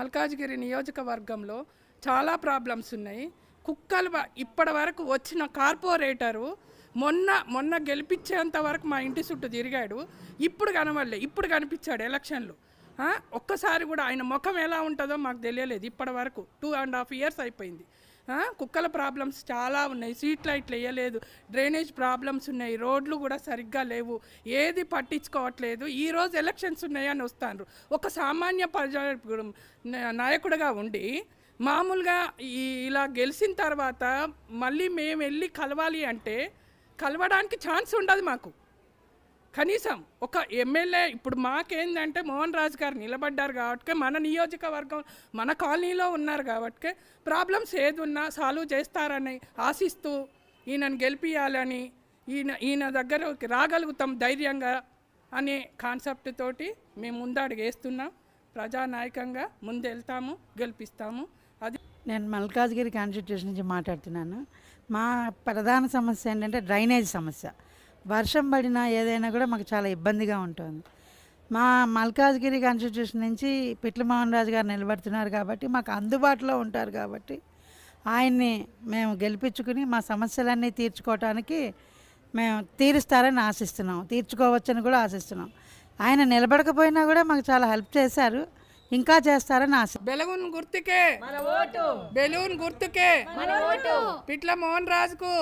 మల్కాజ్గిరి నియోజకవర్గంలో చాలా ప్రాబ్లమ్స్ ఉన్నాయి కుక్కలు ఇప్పటి వరకు వచ్చిన కార్పొరేటరు మొన్న మొన్న గెలిపించేంత వరకు మా ఇంటి చుట్టూ తిరిగాడు ఇప్పుడు కనవల్లే ఇప్పుడు కనిపించాడు ఎలక్షన్లు ఒక్కసారి కూడా ఆయన ముఖం ఎలా ఉంటుందో మాకు తెలియలేదు ఇప్పటి వరకు టూ అండ్ హాఫ్ ఇయర్స్ అయిపోయింది కుక్కల ప్రాబ్లమ్స్ చాలా ఉన్నాయి స్ట్రీట్ లైట్లు వేయలేదు డ్రైనేజ్ ప్రాబ్లమ్స్ ఉన్నాయి రోడ్లు కూడా సరిగ్గా లేవు ఏది పట్టించుకోవట్లేదు ఈరోజు ఎలక్షన్స్ ఉన్నాయని వస్తాను ఒక సామాన్య ప్రజ నాయకుడిగా ఉండి మామూలుగా ఇలా గెలిచిన తర్వాత మళ్ళీ మేము వెళ్ళి కలవాలి అంటే కలవడానికి ఛాన్స్ ఉండదు మాకు కనీసం ఒక ఎమ్మెల్యే ఇప్పుడు మాకేందంటే మోహన్ రాజు గారు నిలబడ్డారు కాబట్టి మన నియోజకవర్గం మన కాలనీలో ఉన్నారు కాబట్టి ప్రాబ్లమ్స్ ఏదున్నా సాల్వ్ చేస్తారని ఆశిస్తూ ఈయనను గెలిపియాలని ఈయన ఈయన దగ్గర రాగలుగుతాం ధైర్యంగా అనే కాన్సెప్ట్ తోటి మేము ముందడుగు వేస్తున్నాం ప్రజానాయకంగా ముందెళ్తాము గెలిపిస్తాము అది నేను మల్కాజ్గిరి కాన్స్టిట్యూషన్ నుంచి మాట్లాడుతున్నాను మా ప్రధాన సమస్య ఏంటంటే డ్రైనేజ్ సమస్య వర్షం పడినా ఏదైనా కూడా మాకు చాలా ఇబ్బందిగా ఉంటుంది మా మల్కాజ్గిరి కాన్స్టిట్యూషన్ నుంచి పిట్లమోహన్ రాజు గారు నిలబడుతున్నారు కాబట్టి మాకు అందుబాటులో ఉంటారు కాబట్టి ఆయన్ని మేము గెలిపించుకుని మా సమస్యలన్నీ తీర్చుకోవటానికి మేము తీరుస్తారని ఆశిస్తున్నాం తీర్చుకోవచ్చని కూడా ఆశిస్తున్నాం ఆయన నిలబడకపోయినా కూడా మాకు చాలా హెల్ప్ చేశారు ఇంకా చేస్తారని ఆశ బెలూన్ గుర్తుకే బెలూన్ గుర్తుకే పిట్ల మోహన్ రాజుకు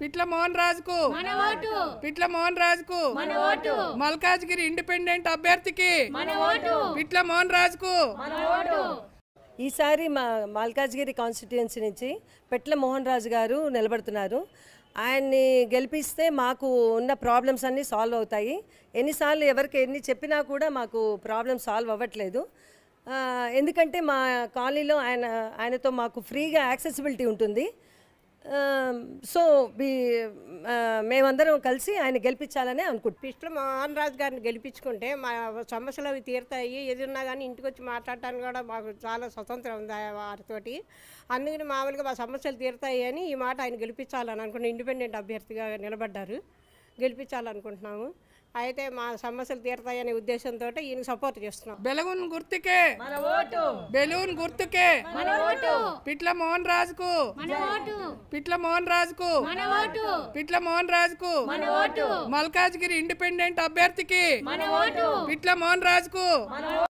పిట్ల మోహన్ రాజుకు పిట్ల మోహన్ రాజుకు మల్కాజ్గిరి ఇండిపెండెంట్ అభ్యర్థికి పిట్ల మోహన్ రాజుకు ఈసారి మా మల్కాజ్గిరి కాన్స్టిట్యుయెన్సీ నుంచి పెట్ల మోహన్ రాజు గారు నిలబడుతున్నారు ఆయన్ని గెలిపిస్తే మాకు ఉన్న ప్రాబ్లమ్స్ అన్నీ సాల్వ్ అవుతాయి ఎన్నిసార్లు ఎవరికి ఎన్ని చెప్పినా కూడా మాకు ప్రాబ్లమ్ సాల్వ్ అవ్వట్లేదు ఎందుకంటే మా కాలనీలో ఆయన ఆయనతో మాకు ఫ్రీగా యాక్సెసిబిలిటీ ఉంటుంది సో మేమందరం కలిసి ఆయన గెలిపించాలని అనుకుంటు ఇష్టం మోహన్ రాజు గారిని గెలిపించుకుంటే మా సమస్యలు అవి తీరుతాయి ఎదురున్నా కానీ ఇంటికి వచ్చి మాట్లాడటానికి కూడా మాకు చాలా స్వతంత్రం ఉంది వారితోటి అందుకని మామూలుగా మా సమస్యలు తీరుతాయి అని ఈ మాట ఆయన గెలిపించాలని అనుకున్నాను ఇండిపెండెంట్ అభ్యర్థిగా నిలబడ్డారు గెలిపించాలనుకుంటున్నాము అయితే మా సమస్యలు తీరతాయనే ఉద్దేశంతో ఈయన సపోర్ట్ చేస్తున్నాం బెలూన్ గుర్తుకే బెలూన్ గుర్తుకే పిట్ల మోహన్ రాజుకు పిట్ల మోహన్ రాజుకు పిట్ల మోహన్ రాజుకు మల్కాజ్గిరి ఇండిపెండెంట్ అభ్యర్థికి పిట్ల మోహన్ రాజుకు